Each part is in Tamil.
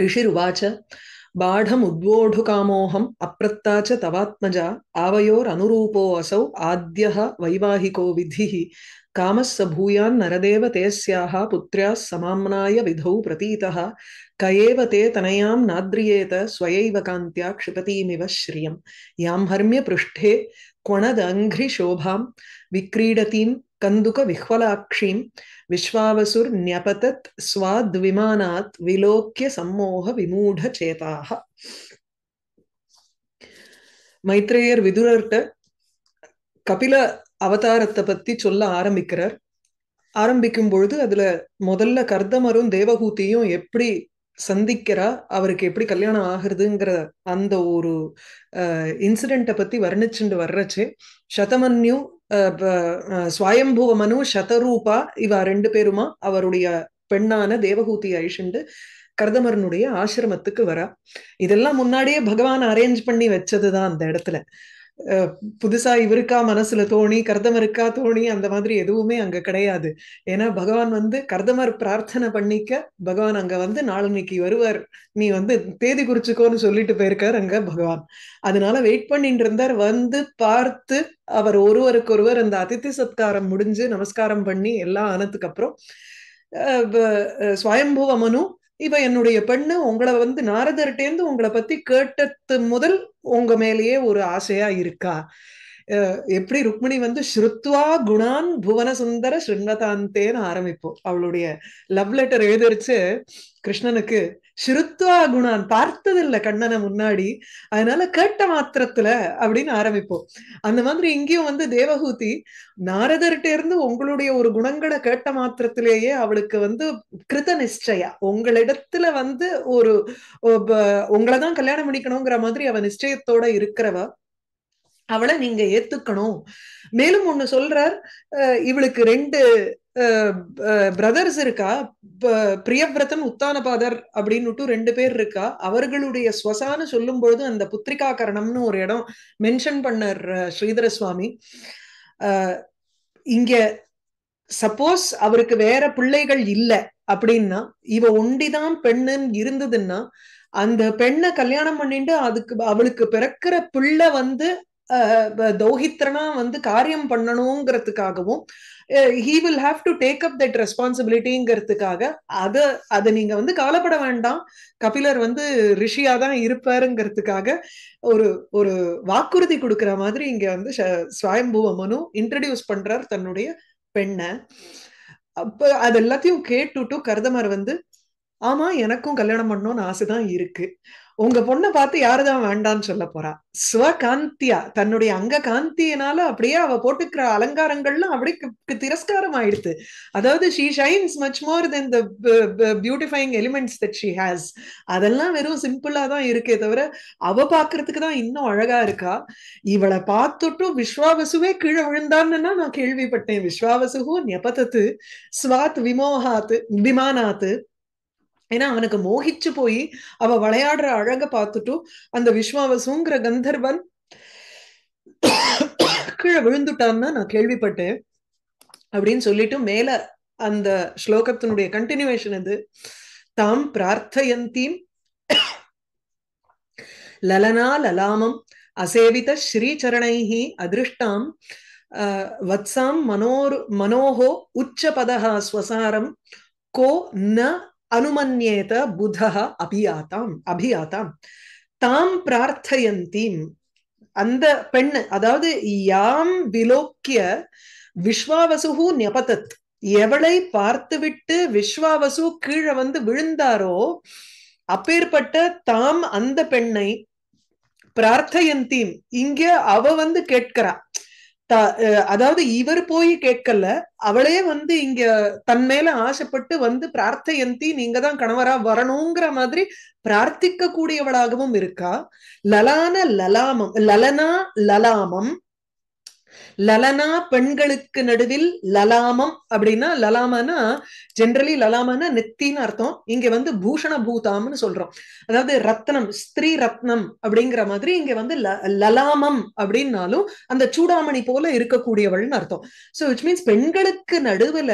ऋषिरुवाच बाढमुद्वोढुकामोऽहम् अप्रत्ता च तवात्मजा आवयोरनुरूपोऽसौ आद्यः वैवाहिको विधिः कामः स भूयान्नरदेव ते स्याः पुत्र्याः समाम्नाय विधौ प्रतीतः क एव ते तनयां नाद्रियेत स्वयैव कान्त्या क्षिपतीमिव श्रियं यां हर्म्य पृष्ठे क्वणदङ्घ्रिशोभां विक्रीडतीं கந்துக விஹ்வலாட்சிம் விஸ்வாவசுர் நியபதத் ஸ்வாத் விமானாத் விலோக்கிய சம்மோக விமூட சேதாக மைத்ரேயர் விதுரர்கிட்ட கபில அவதாரத்தை பத்தி சொல்ல ஆரம்பிக்கிறார் ஆரம்பிக்கும் பொழுது அதுல முதல்ல கர்தமரும் தேவகூத்தியும் எப்படி சந்திக்கிறா அவருக்கு எப்படி கல்யாணம் ஆகுறதுங்கிற அந்த ஒரு இன்சிடென்ட்டை பத்தி வர்ணிச்சுண்டு வர்றச்சு சதமன்யு சுவயம்புவ மனு சதரூபா இவா ரெண்டு பேருமா அவருடைய பெண்ணான தேவகூதி ஐஷண்டு கர்தமரனுடைய ஆசிரமத்துக்கு வரா இதெல்லாம் முன்னாடியே பகவான் அரேஞ்ச் பண்ணி வச்சதுதான் அந்த இடத்துல புதுசா இவருக்கா மனசுல தோணி கர்தமருக்கா தோணி அந்த மாதிரி எதுவுமே அங்க கிடையாது ஏன்னா பகவான் வந்து கர்தமர் பிரார்த்தனை பண்ணிக்க பகவான் அங்க வந்து நாளன்னைக்கு வருவார் நீ வந்து தேதி குறிச்சுக்கோன்னு சொல்லிட்டு போயிருக்காரு அங்க பகவான் அதனால வெயிட் பண்ணிட்டு இருந்தார் வந்து பார்த்து அவர் ஒருவருக்கொருவர் அந்த அதித்தி சத்காரம் முடிஞ்சு நமஸ்காரம் பண்ணி எல்லாம் ஆனதுக்கு அப்புறம் சுவயம்புவ மனு இவ என்னுடைய பெண்ணு உங்களை வந்து நாரதர்கிட்டேருந்து உங்களை பத்தி கேட்டது முதல் உங்க மேலேயே ஒரு ஆசையா இருக்கா எப்படி ருக்மிணி வந்து ஸ்ருத்வா குணான் புவனசுந்தர ஸ்ருண்வதாந்தேன்னு ஆரம்பிப்போம் அவளுடைய லவ் லெட்டர் எழுதிருச்சு கிருஷ்ணனுக்கு சிறுத்துவா குணான் பார்த்ததில்ல கண்ணனை முன்னாடி அதனால கேட்ட மாத்திரத்துல அப்படின்னு ஆரம்பிப்போம் அந்த மாதிரி இங்கேயும் வந்து தேவகூதி நாரதர்கிட்ட இருந்து உங்களுடைய ஒரு குணங்களை கேட்ட மாத்திரத்திலேயே அவளுக்கு வந்து கிருத நிச்சயா உங்களிடத்துல வந்து ஒரு உங்களைதான் கல்யாணம் பண்ணிக்கணுங்கிற மாதிரி அவ நிச்சயத்தோட இருக்கிறவ அவளை நீங்க ஏத்துக்கணும் மேலும் ஒண்ணு சொல்றார் இவளுக்கு ரெண்டு பிரதர்ஸ் இருக்கா பிரியவிரதன் உத்தானபாதர் அப்படின்னுட்டு ரெண்டு பேர் இருக்கா அவர்களுடைய ஸ்வசான்னு சொல்லும் பொழுது அந்த புத்திரிகா கரணம்னு ஒரு இடம் மென்ஷன் பண்ணார் ஸ்ரீதர சுவாமி இங்க சப்போஸ் அவருக்கு வேற பிள்ளைகள் இல்லை அப்படின்னா இவ ஒண்டிதான் பெண்ணுன்னு இருந்ததுன்னா அந்த பெண்ணை கல்யாணம் பண்ணிட்டு அதுக்கு அவளுக்கு பிறக்கிற பிள்ளை வந்து தௌஹித்ரனா வந்து காரியம் பண்ணணுங்கிறதுக்காகவும் he will have to take up that ரெஸ்பான்சிபிலிட்டிங்கிறதுக்காக அதை அதை நீங்க வந்து கவலைப்பட வேண்டாம் கபிலர் வந்து ரிஷியா தான் இருப்பாருங்கிறதுக்காக ஒரு ஒரு வாக்குறுதி கொடுக்குற மாதிரி இங்க வந்து சுவயம்பு அமனு இன்ட்ரடியூஸ் பண்றார் தன்னுடைய பெண்ணை அப்ப அது எல்லாத்தையும் கேட்டுட்டு கருதமர் வந்து ஆமா எனக்கும் கல்யாணம் பண்ணணும்னு ஆசைதான் இருக்கு உங்க பொண்ணை பார்த்து யாருதான் வேண்டான்னு சொல்ல போறா ஸ்வகாந்தியா தன்னுடைய அங்க காந்தியினால அப்படியே அவ போட்டுக்கிற அலங்காரங்கள்லாம் அப்படியே திரஸ்காரம் ஆயிடுது அதாவது she shines much more than the beautifying elements that she has அதெல்லாம் வெறும் சிம்பிளா தான் இருக்கே தவிர அவ பாக்குறதுக்கு தான் இன்னும் அழகா இருக்கா இவளை பார்த்துட்டும் விஸ்வாவசுவே கீழே விழுந்தான்னு நான் கேள்விப்பட்டேன் விஸ்வாவசுகும் நெபத்தத்து ஸ்வாத் விமோகாத்து விமானாத்து ஏன்னா அவனுக்கு மோகிச்சு போய் அவ விளையாடுற அழக பார்த்துட்டும் அந்த விஸ்வாவசுங்கிற கந்தர்வன் கீழே விழுந்துட்டான்னு நான் கேள்விப்பட்டேன் அப்படின்னு சொல்லிட்டு மேல அந்த ஸ்லோகத்தினுடைய கண்டினியூவேஷன் இது தாம் பிரார்த்தயந்தீம் லலனா லலாமம் அசேவித ஸ்ரீச்சரணைஹி அதிருஷ்டாம் வத்சாம் மனோர் மனோகோ உச்ச பதகா ஸ்வசாரம் கோ ந அனுமன்யேத புத அபியாத்தாம் அபியாத்தாம் தாம் பிரார்த்தயந்தீம் அந்த பெண் அதாவது யாம் விலோக்கிய விஸ்வாவசுகு நெபதத் எவளை பார்த்துவிட்டு விஸ்வாவசு கீழே வந்து விழுந்தாரோ அப்பேற்பட்ட தாம் அந்த பெண்ணை பிரார்த்தயந்தீம் இங்க அவ வந்து கேட்கிறா அதாவது இவர் போய் கேட்கல அவளே வந்து இங்க தன் மேல ஆசைப்பட்டு வந்து பிரார்த்தையந்தி நீங்க தான் கணவரா வரணுங்கிற மாதிரி பிரார்த்திக்க கூடியவளாகவும் இருக்கா லலான லலாமம் லலனா லலாமம் லலனா பெண்களுக்கு நடுவில் லலாமம் அப்படின்னா லலாமனா ஜென்ரலி லலாமனா நெத்தின்னு அர்த்தம் இங்க வந்து பூஷண பூதாம்னு சொல்றோம் அதாவது ரத்னம் ஸ்திரீ ரத்னம் அப்படிங்கிற மாதிரி இங்க வந்து லலாமம் அப்படின்னாலும் அந்த சூடாமணி போல இருக்கக்கூடியவள்னு அர்த்தம் சோ விச் மீன்ஸ் பெண்களுக்கு நடுவுல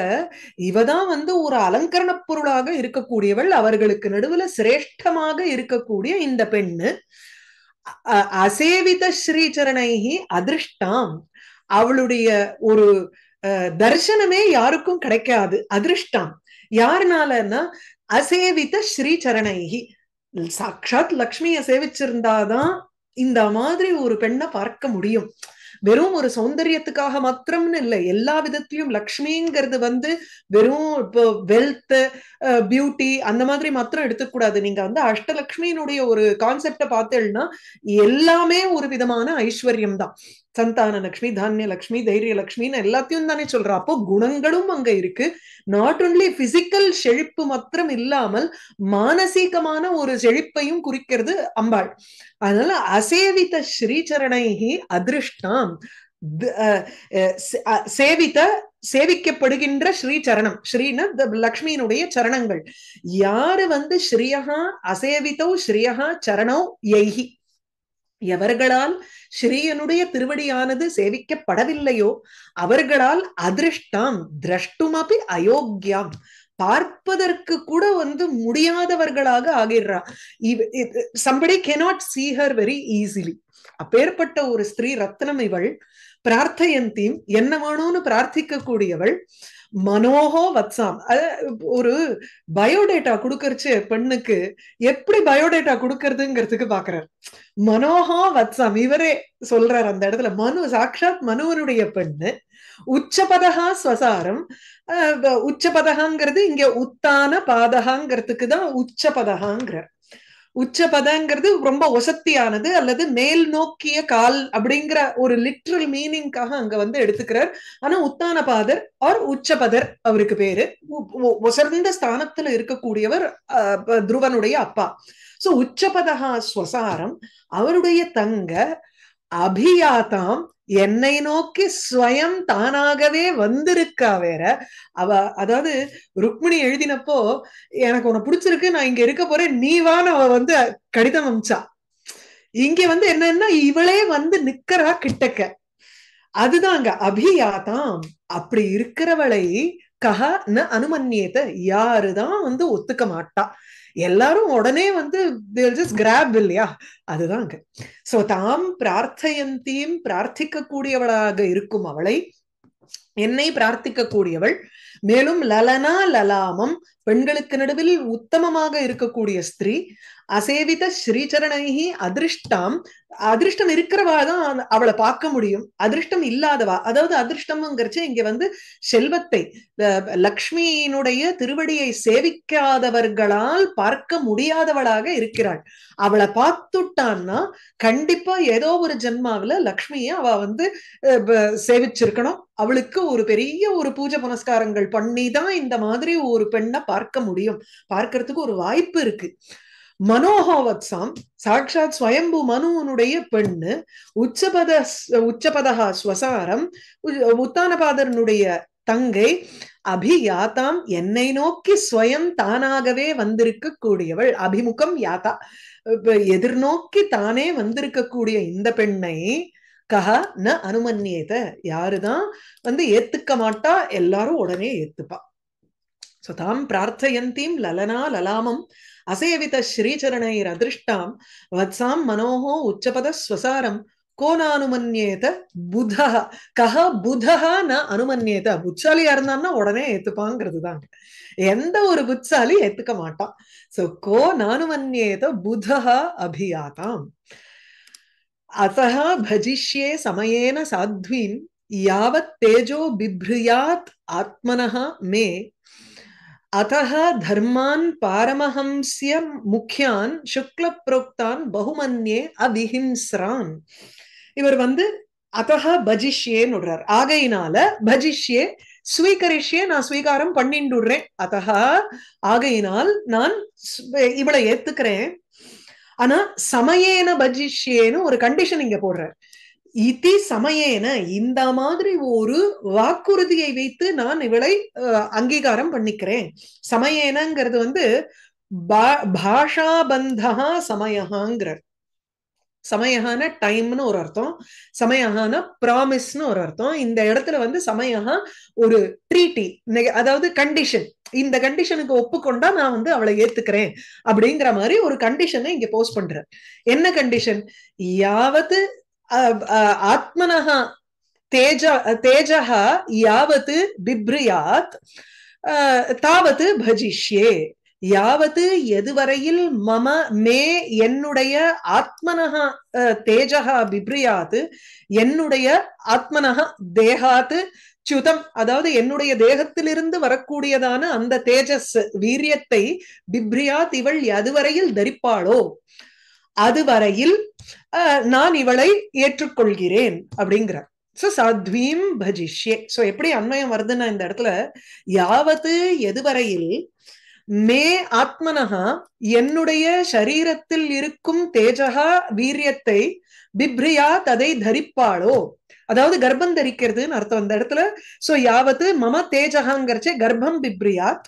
இவதான் வந்து ஒரு அலங்கரண பொருளாக இருக்கக்கூடியவள் அவர்களுக்கு நடுவுல சிரேஷ்டமாக இருக்கக்கூடிய இந்த பெண்ணு அசேவித ஸ்ரீச்சரணைகி அதிர்ஷ்டாம் அவளுடைய ஒரு தர்சனமே யாருக்கும் கிடைக்காது அதிருஷ்டம் யாருனாலன்னா அசேவித்த ஸ்ரீ சாட்சாத் லக்ஷ்மிய சேவிச்சிருந்தாதான் இந்த மாதிரி ஒரு பெண்ணை பார்க்க முடியும் வெறும் ஒரு சௌந்தரியத்துக்காக மாத்திரம்னு இல்லை எல்லா விதத்திலையும் லக்ஷ்மிங்கிறது வந்து வெறும் இப்போ வெல்த் பியூட்டி அந்த மாதிரி மாத்திரம் எடுத்துக்கூடாது நீங்க வந்து அஷ்டலக்ஷ்மியினுடைய ஒரு கான்செப்டை பார்த்தேன்னா எல்லாமே ஒரு விதமான ஐஸ்வர்யம் தான் சந்தான லக்ஷ்மி தானிய லக்ஷ்மி தைரிய லக்ஷ்மின்னு எல்லாத்தையும் தானே சொல்றா அப்போ குணங்களும் அங்க இருக்கு நாட் ஒன்லி பிசிக்கல் செழிப்பு மாத்திரம் இல்லாமல் மானசீகமான ஒரு செழிப்பையும் குறிக்கிறது அம்பாள் அதனால அசேவித ஸ்ரீச்சரணைகி அதிருஷ்டம் சேவித சேவிக்கப்படுகின்ற ஸ்ரீ சரணம் ஸ்ரீனா லக்ஷ்மியினுடைய சரணங்கள் யாரு வந்து ஸ்ரீயகா அசேவிதோ ஸ்ரீயகா சரணோ எய்கி எவர்களால் ஸ்ரீயனுடைய திருவடியானது சேவிக்கப்படவில்லையோ அவர்களால் அதிர்ஷ்டம் திரஷ்டுமபி அயோக்கியம் பார்ப்பதற்கு கூட வந்து முடியாதவர்களாக ஆகிடுறா somebody cannot see her very easily அப்பேற்பட்ட ஒரு ஸ்திரீ ரத்னம் இவள் பிரார்த்தையந்தீம் என்ன வேணும்னு பிரார்த்திக்க கூடியவள் மனோகோ வத்சாம் ஒரு பயோடேட்டா கொடுக்கறச்சு பெண்ணுக்கு எப்படி பயோடேட்டா கொடுக்கறதுங்கிறதுக்கு பாக்குறாரு மனோகா வத்சாம் இவரே சொல்றாரு அந்த இடத்துல மனு சாட்சாத் மனுவனுடைய பெண்ணு உச்சபதகா ஸ்வசாரம் உச்சபதகாங்கிறது இங்க உத்தான பாதகாங்கிறதுக்கு தான் உச்சபதகாங்கிறார் உச்சபதங்கிறது ரொம்ப ஒசத்தியானது அல்லது மேல் நோக்கிய கால் அப்படிங்கிற ஒரு லிட்ரல் மீனிங்காக அங்க வந்து எடுத்துக்கிறார் ஆனா உத்தான பாதர் ஆர் உச்சபதர் அவருக்கு பேரு ஒசர்ந்த ஸ்தானத்துல இருக்கக்கூடியவர் துருவனுடைய அப்பா சோ உச்சபதகா ஸ்வசாரம் அவருடைய தங்க அபியாதாம் என்னை நோக்கி ஸ்வயம் தானாகவே வந்திருக்கா வேற அவ அதாவது ருக்மிணி எழுதினப்போ எனக்கு உன பிடிச்சிருக்கு நான் இங்க இருக்க போறேன் நீவான் அவ வந்து கடிதம் அமிச்சா இங்க வந்து என்னன்னா இவளே வந்து நிக்கிறா கிட்டக்க அதுதாங்க அபியாதாம் அப்படி இருக்கிறவளை கஹ ந அனுமன்யேத யாருதான் வந்து ஒத்துக்க மாட்டா எல்லாரும் உடனே வந்து ஜஸ்ட் கிராப் இல்லையா அதுதான் அங்க சோ தாம் பிரார்த்தையந்தியும் பிரார்த்திக்க கூடியவளாக இருக்கும் அவளை என்னை பிரார்த்திக்க கூடியவள் மேலும் லலனா லலாமம் பெண்களுக்கு நடுவில் உத்தமமாக இருக்கக்கூடிய ஸ்திரீ அசேவித ஸ்ரீச்சரணைகி அதிர்ஷ்டம் அதிர்ஷ்டம் இருக்கிறவா தான் அவளை பார்க்க முடியும் அதிர்ஷ்டம் இல்லாதவா அதாவது அதிர்ஷ்டம்ங்கிறச்சு இங்க வந்து செல்வத்தை லக்ஷ்மியினுடைய திருவடியை சேவிக்காதவர்களால் பார்க்க முடியாதவளாக இருக்கிறாள் அவளை பார்த்துட்டான்னா கண்டிப்பா ஏதோ ஒரு ஜென்மாவில லக்ஷ்மியை அவ வந்து சேவிச்சிருக்கணும் அவளுக்கு ஒரு பெரிய ஒரு பூஜை புனஸ்காரங்கள் பண்ணி தான் இந்த மாதிரி ஒரு பெண்ணை பார்க்க முடியும் பார்க்கறதுக்கு ஒரு வாய்ப்பு இருக்கு மனோஹாவத்சாம் சாட்சாத் ஸ்வயம்பு மனுவனுடைய பெண்ணு உச்சபத உச்சபதா ஸ்வசாரம் உத்தானபாதரனுடைய தங்கை அபியாத்தாம் என்னை நோக்கி ஸ்வயம் தானாகவே வந்திருக்க கூடியவள் அபிமுகம் யாத்தா எதிர்நோக்கி தானே வந்திருக்கக்கூடிய இந்த பெண்ணை கஹ ந அனுமன்யேத யாருதான் வந்து ஏத்துக்க மாட்டா எல்லாரும் உடனே ஏத்துப்பா சோ தாம் பிரார்த்தயந்தீம் லலனா லலாமம் அசேவித ஸ்ரீச்சரணை அதிருஷ்டாம் வத்சாம் மனோஹோ உச்சபத ஸ்வசாரம் கோ நான் அனுமன்யேத புதா கஹ புதா ந அனுமன்யேத புட்சாலியா இருந்தான்னா உடனே ஏத்துப்பாங்கிறது தாங்க எந்த ஒரு புட்சாலி ஏத்துக்க மாட்டான் சோ கோ நானுமன்யேத புதா அபியாதாம் அத்த பஜிஷ்யே சமயேன சாத்வீம் யாவத் தேஜோ பிப்ரியாத் ஆத்மனஹா மே अतः தர்மான் पारमहंस्य முக்கியான் சுக்ல புரோக்தான் பகுமன்யே அவிஹிம்ஸ்ரான் இவர் வந்து அத்தக பஜிஷ்யேன்னு விடுறார் ஆகையினால பஜிஷ்யே ஸ்வீகரிஷ்யே நான் ஸ்வீகாரம் பண்ணிட்டு விடுறேன் ஆகையினால் நான் இவளை ஏத்துக்கிறேன் ஆனா சமயேன பஜிஷ்யேன்னு ஒரு கண்டிஷன் இங்க போடுறார் இதி சமயேன இந்த மாதிரி ஒரு வாக்குறுதியை வைத்து நான் இவளை அங்கீகாரம் பண்ணிக்கிறேன் சமயேனங்கிறது வந்து பாஷாபந்தா சமயகாங்கிறார் சமயகான டைம்னு ஒரு அர்த்தம் சமயகான ப்ராமிஸ்னு ஒரு அர்த்தம் இந்த இடத்துல வந்து சமயஹா ஒரு ட்ரீட்டி அதாவது கண்டிஷன் இந்த கண்டிஷனுக்கு ஒப்புக்கொண்டா நான் வந்து அவளை ஏத்துக்கிறேன் அப்படிங்கிற மாதிரி ஒரு கண்டிஷனை இங்க போஸ்ட் பண்றேன் என்ன கண்டிஷன் யாவது आत्मनः தேஜ तेजः यावत् பிப்ரியாத் தாவத்து பஜிஷ்யே யாவது எதுவரையில் மம மே என்னுடைய ஆத்மனக தேஜகா பிப்ரியாத்து என்னுடைய ஆத்மனக தேகாத்து சுதம் அதாவது என்னுடைய தேகத்திலிருந்து வரக்கூடியதான அந்த தேஜஸ் வீரியத்தை பிப்ரியாத் இவள் எதுவரையில் தரிப்பாளோ அதுவரையில் நான் இவளை ஏற்றுக்கொள்கிறேன் அப்படிங்கிறார் சோ சாத்வீம் பஜிஷ்யே சோ எப்படி அண்மயம் வருதுன்னா இந்த இடத்துல யாவது எதுவரையில் மே ஆத்மனஹா என்னுடைய சரீரத்தில் இருக்கும் தேஜகா வீரியத்தை பிப்ரியா ததை தரிப்பாளோ அதாவது கர்ப்பம் தரிக்கிறதுன்னு அர்த்தம் அந்த இடத்துல சோ யாவது மம தேஜகாங்கிறச்சே கர்ப்பம் பிப்ரியாத்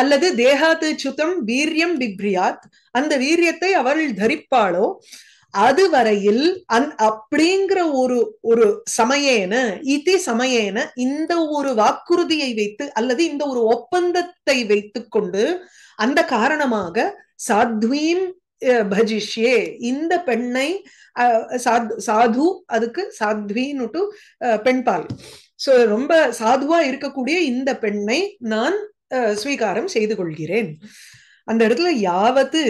அல்லது தேகாத்து சுத்தம் வீரியம் பிப்ரியாத் அந்த வீரியத்தை அவள் தரிப்பாளோ அது வரையில் அந் அப்படிங்கிற ஒரு ஒரு சமயேன இதி சமயேன இந்த ஒரு வாக்குறுதியை வைத்து அல்லது இந்த ஒரு ஒப்பந்தத்தை வைத்துக்கொண்டு அந்த காரணமாக சாத்வீம் பஜிஷ்யே இந்த பெண்ணை சாது அதுக்கு சாத்வின்னுட்டு பெண்பால் சோ ரொம்ப சாதுவா இருக்கக்கூடிய இந்த பெண்ணை நான் ஸ்வீகாரம் செய்து கொள்கிறேன் அந்த இடத்துல யாவத்து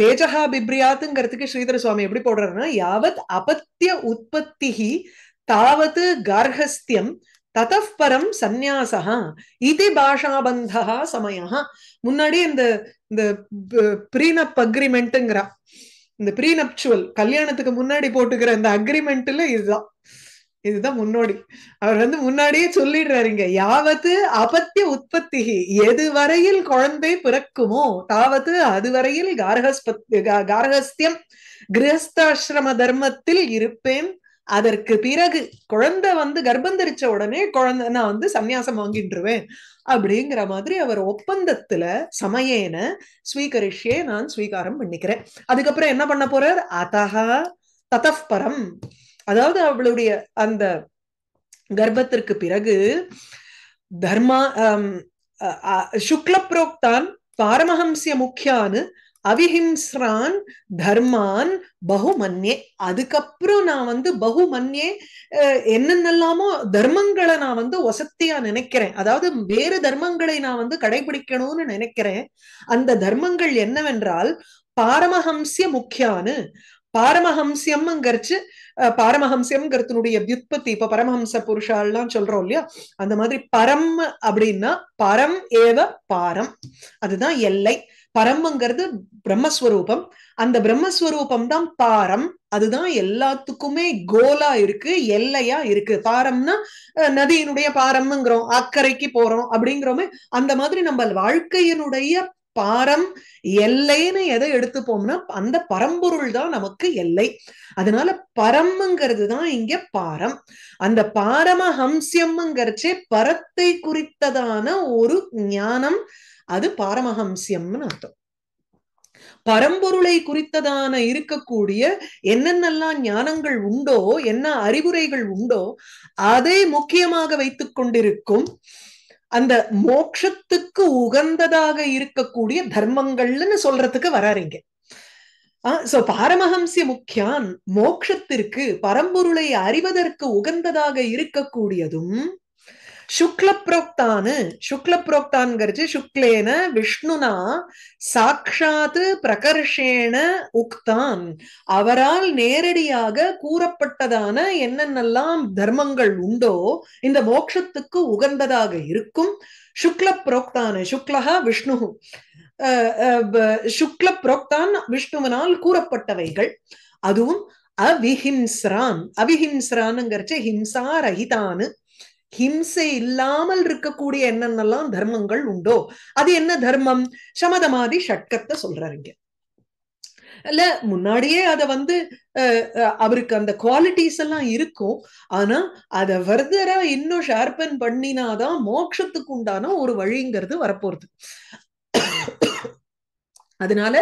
தேஜகா பிப்ரியாத்துங்கிறதுக்கு ஸ்ரீதர சுவாமி எப்படி போடுறாருன்னா யாவத் அபத்திய உற்பத்தி தாவத்து கார்கஸ்தியம் ததப்பரம் சந்நியாசா இது பாஷாபந்தா சமயா முன்னாடி இந்த இந்த ப்ரீனப் அக்ரிமெண்ட்டுங்கிறா இந்த ப்ரீனப்சுவல் கல்யாணத்துக்கு முன்னாடி போட்டுக்கிற இந்த அக்ரிமெண்ட்ல இதுதான் இதுதான் முன்னோடி அவர் வந்து முன்னாடியே சொல்லிடுறாருங்க யாவது அபத்திய உற்பத்தி எது வரையில் குழந்தை பிறக்குமோ தாவது அது வரையில் கார்கஸ்தியம் கிரகஸ்தாசிரம தர்மத்தில் இருப்பேன் அதற்கு பிறகு குழந்தை வந்து கர்ப்பந்தரிச்ச உடனே குழந்தை நான் வந்து சன்னியாசம் வாங்கிட்டுருவேன் அப்படிங்கிற மாதிரி அவர் ஒப்பந்தத்துல சமயேன ஸ்வீகரிஷே நான் ஸ்வீகாரம் பண்ணிக்கிறேன் அதுக்கப்புறம் என்ன பண்ண போறார் அத்தகா தத்தப்பரம் அதாவது அவளுடைய அந்த கர்ப்பத்திற்கு பிறகு தர்மா சுக்லப்ரோக்தான் பாரமஹம்சிய முக்கியான்னு அவிஹிம்ஸ்ரான் தர்மான் பகுமன்யே அதுக்கப்புறம் நான் வந்து பகுமன்யே என்னென்னலாமோ தர்மங்களை நான் வந்து ஒசத்தியா நினைக்கிறேன் அதாவது வேறு தர்மங்களை நான் வந்து கடைபிடிக்கணும்னு நினைக்கிறேன் அந்த தர்மங்கள் என்னவென்றால் பாரமஹம்சிய முக்கியான்னு பாரமஹம்சியம்ங்கிறச்சு பாரமஹம்சியம்ங்கிறதுனுடைய வியுற்பத்தி இப்ப பரமஹம்ச புருஷாலாம் சொல்றோம் இல்லையா அந்த மாதிரி பரம் அப்படின்னா பரம் ஏவ பாரம் அதுதான் எல்லை பரம்ங்கிறது பிரம்மஸ்வரூபம் அந்த பிரம்மஸ்வரூபம் தான் பாரம் அதுதான் எல்லாத்துக்குமே கோலா இருக்கு எல்லையா இருக்கு பாரம்னா நதியினுடைய பாரம்ங்கிறோம் அக்கறைக்கு போறோம் அப்படிங்கிறோமே அந்த மாதிரி நம்ம வாழ்க்கையினுடைய பாரம் எல்லைன்னு எதை எடுத்துப்போம்னா அந்த பரம்பொருள் தான் நமக்கு எல்லை அதனால பரம்ங்கிறது தான் இங்க பாரம் அந்த பாரம ஹம்சியம்ங்கிறச்சே பரத்தை குறித்ததான ஒரு ஞானம் அது பாரமஹம்சியம்னு அர்த்தம் பரம்பொருளை குறித்ததான இருக்கக்கூடிய என்னென்னலாம் ஞானங்கள் உண்டோ என்ன அறிவுரைகள் உண்டோ அதை முக்கியமாக வைத்துக் கொண்டிருக்கும் அந்த மோட்சத்துக்கு உகந்ததாக இருக்கக்கூடிய தர்மங்கள்னு சொல்றதுக்கு வராருங்க சோ பாரமஹம்சிய முக்கியான் மோக்ஷத்திற்கு பரம்பொருளை அறிவதற்கு உகந்ததாக இருக்கக்கூடியதும் சுக்ல புரோக்தானு சுக்ல புரோக்தான்கிறது சுக்லேன விஷ்ணுனா சாட்சாத்து பிரகர்ஷேன உக்தான் அவரால் நேரடியாக கூறப்பட்டதான என்னென்னெல்லாம் தர்மங்கள் உண்டோ இந்த மோக்ஷத்துக்கு உகந்ததாக இருக்கும் சுக்ல புரோக்தானு சுக்லஹா விஷ்ணு சுக்ல புரோக்தான் விஷ்ணுவனால் கூறப்பட்டவைகள் அதுவும் அவிஹிம்ஸ்ரான் அவிஹிம்ஸ்ரானுங்கிறச்ச ஹிம்சா ரஹிதான்னு ஹிம்சை இல்லாமல் இருக்கக்கூடிய என்னென்னலாம் தர்மங்கள் உண்டோ அது என்ன தர்மம் சமதமாதி ஷட்கத்தை சொல்றாருங்க இல்ல முன்னாடியே அத வந்து அவருக்கு அந்த குவாலிட்டிஸ் எல்லாம் இருக்கும் ஆனா அத வர்தரா இன்னும் ஷார்பன் பண்ணினாதான் மோட்சத்துக்கு உண்டான ஒரு வழிங்கிறது வரப்போறது அதனால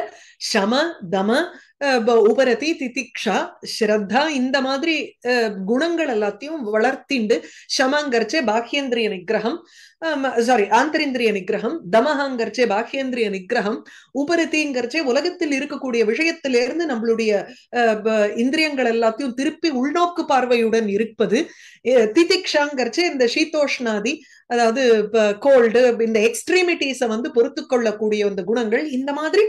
சம தம உபரதி திதிக்ஷா ஸ்ரத்தா இந்த மாதிரி குணங்கள் எல்லாத்தையும் வளர்த்திண்டு சமாங்கர்ச்சே பாக்கியேந்திரிய நிகிரகம் சாரி ஆந்திரேந்திரிய நிகிரகம் தமஹாங்கர்ச்சே பாக்கியேந்திரிய நிகிரகம் உபரத்திங்கிறச்சே உலகத்தில் இருக்கக்கூடிய விஷயத்திலிருந்து நம்மளுடைய இந்திரியங்கள் எல்லாத்தையும் திருப்பி உள்நோக்கு பார்வையுடன் இருப்பது திதிக்ஷாங்கர்ச்சே இந்த சீதோஷ்ணாதி அதாவது கோல்டு இந்த எக்ஸ்ட்ரீமிட்டிஸை வந்து பொறுத்து கொள்ளக்கூடிய அந்த குணங்கள் இந்த மாதிரி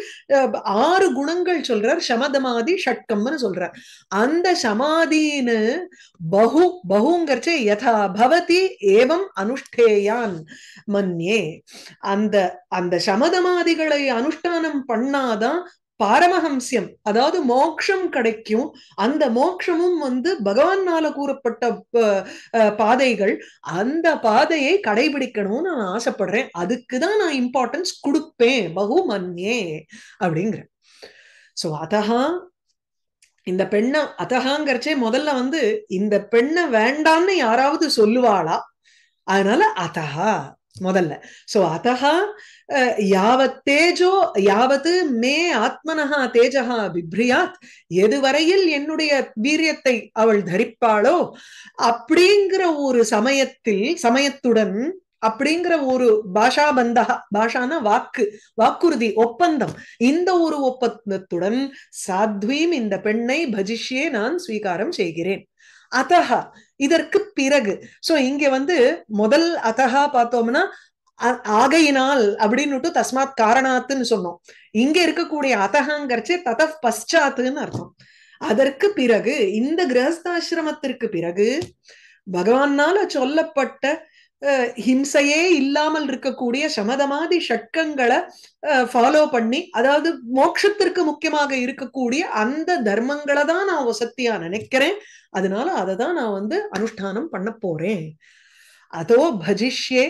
ஆறு குணங்கள் சொல்றார் சமதமாதி ஷட்கம்னு சொல்றார் அந்த சமாதின்னு பகு பகுங்கிறச்ச யதா பவதி ஏவம் அனுஷ்டேயான் மன்னியே அந்த அந்த சமதமாதிகளை அனுஷ்டானம் பண்ணாதான் பாரமஹம்சியம் அதாவது மோக்ஷம் கிடைக்கும் அந்த மோக்ஷமும் வந்து பகவான்னால கூறப்பட்ட பாதைகள் அந்த பாதையை கடைபிடிக்கணும்னு நான் ஆசைப்படுறேன் அதுக்குதான் நான் இம்பார்ட்டன்ஸ் கொடுப்பேன் பகு மன்யே அப்படிங்கிறேன் சோ அதகா இந்த பெண்ணை அத்தகாங்கிறச்சே முதல்ல வந்து இந்த பெண்ணை வேண்டான்னு யாராவது சொல்லுவாளா அதனால அத்தகா முதல்ல சோ அத்தா யாவத் தேஜோ யாவது மே ஆத்மனஹா தேஜஹா விப்ரியாத் எதுவரையில் என்னுடைய வீரியத்தை அவள் தரிப்பாளோ அப்படிங்கிற ஒரு சமயத்தில் சமயத்துடன் அப்படிங்கிற ஒரு பாஷா பந்தா பாஷான வாக்கு வாக்குறுதி ஒப்பந்தம் இந்த ஒரு ஒப்பந்தத்துடன் சாத்வீம் இந்த பெண்ணை பஜிஷ்யே நான் ஸ்வீகாரம் செய்கிறேன் அதஹா இதற்கு பிறகு சோ இங்க வந்து முதல் அதஹா பார்த்தோம்னா ஆகையினால் அப்படின்னுட்டு தஸ்மாத் காரணாத்துன்னு சொன்னோம் இங்க இருக்கக்கூடிய அதகாங்கிறச்சு தத பஷாத்துன்னு அர்த்தம் அதற்கு பிறகு இந்த கிரகஸ்தாசிரமத்திற்கு பிறகு பகவானால சொல்லப்பட்ட ஹிம்சையே இல்லாமல் இருக்கக்கூடிய சமதமாதி ஷட்கங்களை ஃபாலோ பண்ணி அதாவது மோட்சத்திற்கு முக்கியமாக இருக்கக்கூடிய அந்த தர்மங்களை தான் நான் வசத்தியா நினைக்கிறேன் அதனால அதை தான் நான் வந்து அனுஷ்டானம் பண்ண போறேன் அதோ பஜிஷ்யே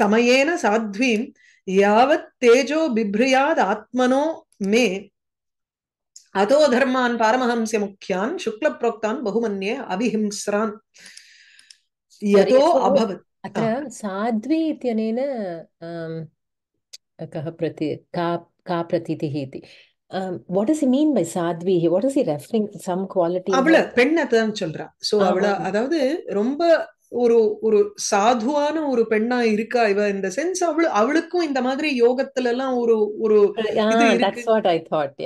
சமயேன சாத்வீம் யாவத் தேஜோ பிப்ரியாத் ஆத்மனோ மே அதோ தர்மான் பாரமஹம்சிய முக்கியான் சுக்ல புரோக்தான் பகுமன்யே அபிஹிம்ஸ்ரான் யதோ அபவத் अत्र साध्वी इत्यनेन कः प्रति का का प्रतीतिः इति வாட் இஸ் மீன் பை சாத்வி what is referring some quality அவள பெண் அதான் சொல்றா சோ அவள அதாவது ரொம்ப ஒரு ஒரு சாதுவான ஒரு பெண்ணா இருக்கா இவ இந்த சென்ஸ் அவள் அவளுக்கும் இந்த மாதிரி யோகத்துல எல்லாம் ஒரு ஒரு வாட்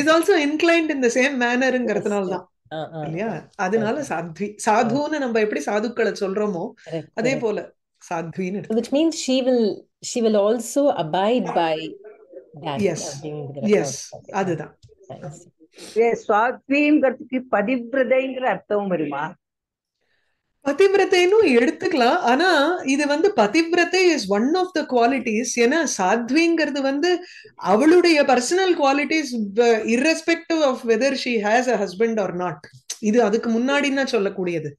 இஸ் ஆல்சோ இன்க்ளைன்ட் இந்த சேம் மேனர்ங்கிறதுனால தான் இல்லையா அதனால சாத்வி சாதுன்னு நம்ம எப்படி சாதுக்களை சொல்றோமோ அதே போல சாத்வின்னு which means she will she will also abide by that yes அதுதான் அதுதான் சாத்விங்கிறதுக்கு பதிவிரதைங்கிற அர்த்தம் வருமா பதிவிரத்தைன்னு எடுத்துக்கலாம் ஆனா இது வந்து பதிவிரத்தை is one of the qualities ஏன்னா சாத்விங்கிறது வந்து அவளுடைய personal qualities irrespective of whether she has a husband or not இது அதுக்கு முன்னாடின்னா சொல்லக்கூடியது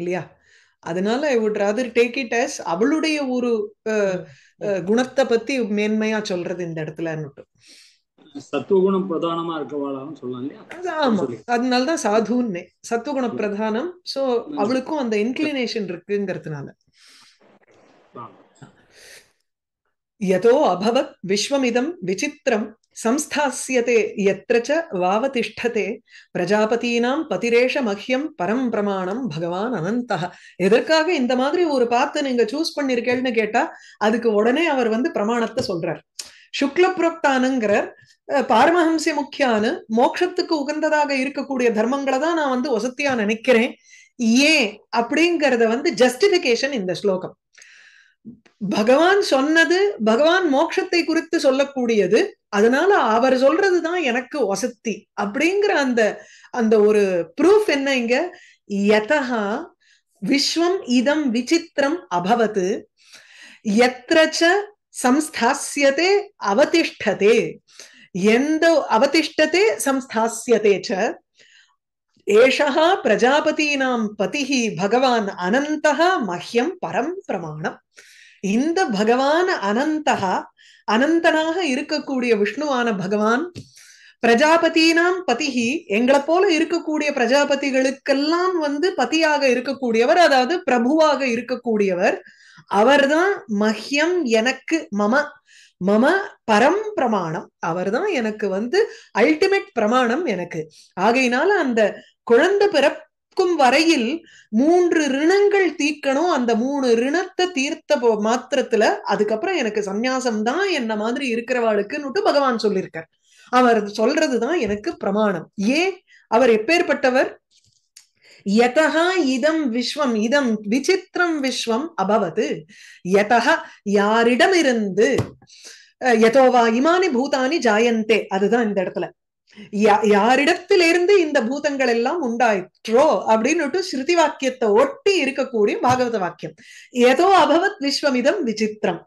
இல்லையா அதனால I would rather take it as அவளுடைய ஒரு குணத்தை பத்தி மேன்மையா சொல்றது இந்த இடத்துல சத்துவகுணம் பிரதானமா இருக்க சொல்லலாம் இல்லையா ஆமா அதனாலதான் சாதுன்னே சத்துவகுண பிரதானம் சோ அவளுக்கும் அந்த இன்க்ளினேஷன் இருக்குங்கிறதுனால யதோ அபவத் விஸ்வமிதம் விசித்திரம் சம்ஸ்தாசியதே எத்திர வாவதிஷ்டதே பிரஜாபதினாம் பதிரேஷ மஹ்யம் பரம் பிரமாணம் பகவான் அனந்தா எதற்காக இந்த மாதிரி ஒரு பாத்து நீங்க சூஸ் பண்ணிருக்கேன்னு கேட்டா அதுக்கு உடனே அவர் வந்து பிரமாணத்தை சொல்றார் சுக்ல புரோக்தானுங்கிற பாரமஹம்ச முக்கியான மோட்சத்துக்கு உகந்ததாக இருக்கக்கூடிய தர்மங்களை தான் நான் வந்து வசத்தியா நினைக்கிறேன் ஏன் அப்படிங்கறத வந்து ஜஸ்டிபிகேஷன் இந்த ஸ்லோகம் பகவான் சொன்னது பகவான் மோட்சத்தை குறித்து சொல்லக்கூடியது அதனால அவர் சொல்றதுதான் எனக்கு வசத்தி அப்படிங்கிற அந்த அந்த ஒரு ப்ரூஃப் என்ன இங்க யதகா விஸ்வம் இதம் விசித்திரம் அபவத்து எத்திரச்ச சம்ஸ்தாசியதே அவதிஷ்டதே எந்த அவதிஷ்டதே சம்ஸ்தாசியதே ச ஏஷா பிரஜாபதீனாம் பதி பகவான் அனந்தகா மஹ்யம் பரம் பிரமாணம் இந்த பகவான் அனந்தகா அனந்தனாக இருக்கக்கூடிய விஷ்ணுவான பகவான் பிரஜாபதினாம் பதி எங்களை போல இருக்கக்கூடிய பிரஜாபதிகளுக்கெல்லாம் வந்து பதியாக இருக்கக்கூடியவர் அதாவது பிரபுவாக இருக்கக்கூடியவர் அவர்தான் மஹ்யம் எனக்கு மம மம பரம் பிரமாணம் அவர் தான் எனக்கு வந்து அல்டிமேட் பிரமாணம் எனக்கு ஆகையினால அந்த குழந்தை பிறக்கும் வரையில் மூன்று ரிணங்கள் தீர்க்கணும் அந்த மூணு ரிணத்தை தீர்த்த மாத்திரத்துல அதுக்கப்புறம் எனக்கு சந்நியாசம் தான் என்ன மாதிரி இருக்கிறவாளுக்குன்னுட்டு பகவான் சொல்லியிருக்கார் அவர் சொல்றதுதான் எனக்கு பிரமாணம் ஏன் அவர் எப்பேற்பட்டவர் यतः இதம் விஸ்வம் இதம் விசித்திரம் விஸ்வம் அபவது யதக யாரிடமிருந்து யதோவா இமானி பூதானி ஜாயந்தே அதுதான் இந்த இடத்துல யாரிடத்திலிருந்து இந்த பூதங்கள் எல்லாம் உண்டாயிற்றோ அப்படின்னு ஸ்ருதி வாக்கியத்தை ஒட்டி இருக்கக்கூடிய பாகவத வாக்கியம் ஏதோ அபவத் விஸ்வமிதம் விசித்திரம்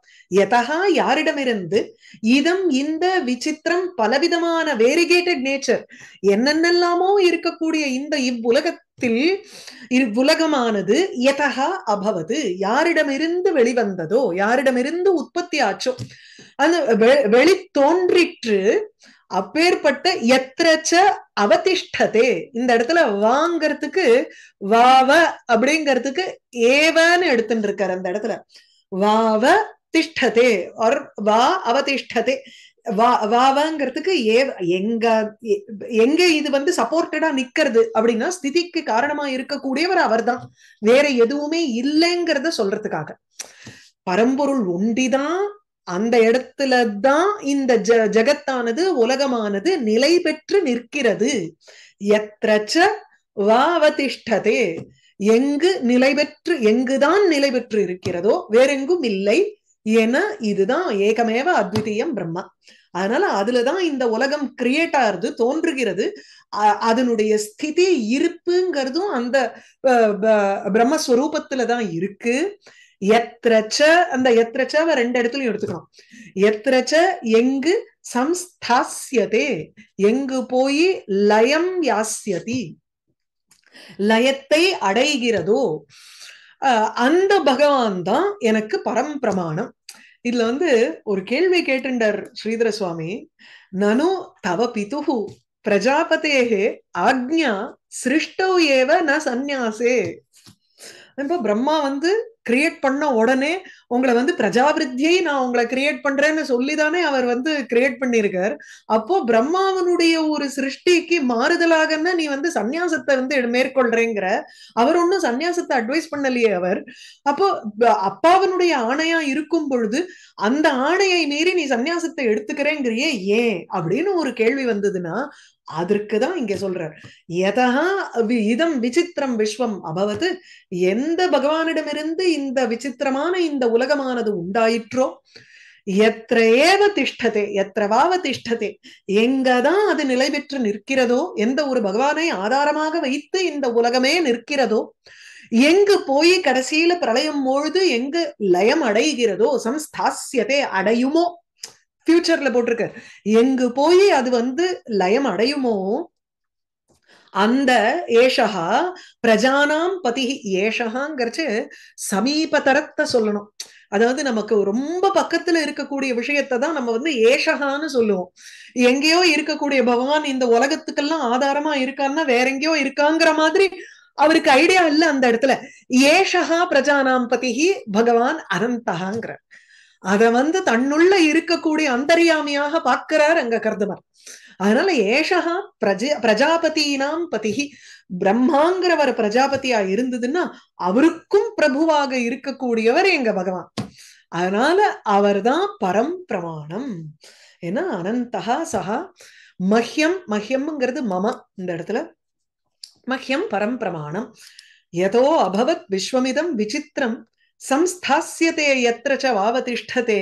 எதகா யாரிடமிருந்து இதம் இந்த விசித்திரம் பலவிதமான வேரிகேட்டட் நேச்சர் என்னென்னல்லாமோ இருக்கக்கூடிய இந்த இவ்வுலகத் காலத்தில் உலகமானது எதகா அபவது யாரிடமிருந்து வெளிவந்ததோ யாரிடமிருந்து உற்பத்தி ஆச்சோ அந்த வெளி தோன்றிற்று அப்பேற்பட்ட எத்திரச்ச அவதிஷ்டதே இந்த இடத்துல வாங்கிறதுக்கு வாவ அப்படிங்கிறதுக்கு ஏவன்னு எடுத்துட்டு இருக்காரு அந்த இடத்துல வாவ திஷ்டதே ஆர் வா அவதிஷ்டதே வா வாங்கிறதுக்கு ஏ எங்க எங்க இது வந்து சப்போர்ட்டடா நிக்கிறது அப்படின்னா ஸ்திதிக்கு காரணமா இருக்கக்கூடியவர் அவர் தான் வேற எதுவுமே இல்லைங்கிறத சொல்றதுக்காக பரம்பொருள் ஒண்டிதான் அந்த இடத்துல தான் இந்த ஜ ஜகத்தானது உலகமானது நிலை பெற்று நிற்கிறது எத்திரச்ச வாவதிஷ்டதே எங்கு நிலை பெற்று எங்குதான் நிலை பெற்று இருக்கிறதோ வேறெங்கும் இல்லை ஏன்னா இதுதான் ஏகமேவ அத்விதீயம் பிரம்மா அதனால அதுலதான் இந்த உலகம் கிரியேட் ஆகுறது தோன்றுகிறது அதனுடைய ஸ்திதி இருப்புங்கிறதும் அந்த பிரம்மஸ்வரூபத்துலதான் இருக்கு எத்திரச்ச அந்த எத்ரச்சாவை ரெண்டு இடத்துலயும் எடுத்துக்கணும் எத்திரச்ச எங்கு சம்ஸ்தாசியதே எங்கு போய் லயம் யாசியதி லயத்தை அடைகிறதோ அந்த பகவான் தான் எனக்கு பரம் பிரமாணம் இதுல வந்து ஒரு கேள்வி கேட்டுண்டர் ஸ்ரீதர சுவாமி நனு தவ பிதுகு பிரஜாபதேகே ஆக்ஞா சிருஷ்டவ் ஏவ ந சந்நியாசே இப்போ பிரம்மா வந்து கிரியேட் பண்ண உடனே உங்களை வந்து பிரஜாபிருத்தியை நான் உங்களை கிரியேட் பண்றேன்னு சொல்லி தானே அவர் வந்து கிரியேட் பண்ணியிருக்கார் அப்போ பிரம்மாவனுடைய ஒரு சிருஷ்டிக்கு மாறுதலாகன்னா நீ வந்து சன்னியாசத்தை வந்து மேற்கொள்றேங்கிற அவர் ஒண்ணும் சன்னியாசத்தை அட்வைஸ் பண்ணலையே அவர் அப்போ அப்பாவனுடைய ஆணையா இருக்கும் பொழுது அந்த ஆணையை மீறி நீ சன்னியாசத்தை எடுத்துக்கிறேங்கிறியே ஏன் அப்படின்னு ஒரு கேள்வி வந்ததுன்னா அதற்கு தான் இங்க சொல்றார் எதா இதம் விசித்திரம் விஸ்வம் அபவது எந்த பகவானிடமிருந்து இந்த விசித்திரமான இந்த உலகமானது உண்டாயிற்றோ எத்திர ஏவ திஷ்டதே எத்திரவாவ திஷ்டதே எங்கதான் அது நிலை பெற்று நிற்கிறதோ எந்த ஒரு பகவானை ஆதாரமாக வைத்து இந்த உலகமே நிற்கிறதோ எங்கு போய் கடைசியில பிரளயம் பொழுது எங்கு லயம் அடைகிறதோ சம்ஸ்தாசியத்தை அடையுமோ ஃபியூச்சர்ல போட்டிருக்காரு எங்க போய் அது வந்து லயம் அடையுமோ அந்த ஏஷகா பிரஜானாம் பதி ஏஷகாங்கிறச்சு தரத்தை சொல்லணும் அதாவது நமக்கு ரொம்ப பக்கத்துல இருக்கக்கூடிய விஷயத்தை தான் நம்ம வந்து ஏஷகான்னு சொல்லுவோம் எங்கேயோ இருக்கக்கூடிய பகவான் இந்த உலகத்துக்கெல்லாம் ஆதாரமா இருக்கான்னா வேற எங்கேயோ இருக்காங்கிற மாதிரி அவருக்கு ஐடியா இல்ல அந்த இடத்துல ஏஷகா பிரஜானாம் பதி பகவான் அனந்தகாங்கிறார் அத வந்து தன்னுள்ள இருக்கக்கூடிய அந்தரியாமியாக பார்க்கிறார் அங்க கர்தமர் அதனால ஏஷகா பிரஜ பிரஜாபதியினாம் பதிகி பிரம்மாங்கிறவர் பிரஜாபதியா இருந்ததுன்னா அவருக்கும் பிரபுவாக இருக்கக்கூடியவர் எங்க பகவான் அதனால அவர்தான் பரம் பிரமாணம் ஏன்னா அனந்தகா சகா மஹ்யம் மஹ்யம்ங்கிறது மம இந்த இடத்துல மஹ்யம் பரம் பிரமாணம் எதோ அபவத் விஸ்வமிதம் விசித்திரம் சம்ஸ்தாசியதே எத்திர வாவதிஷ்டதே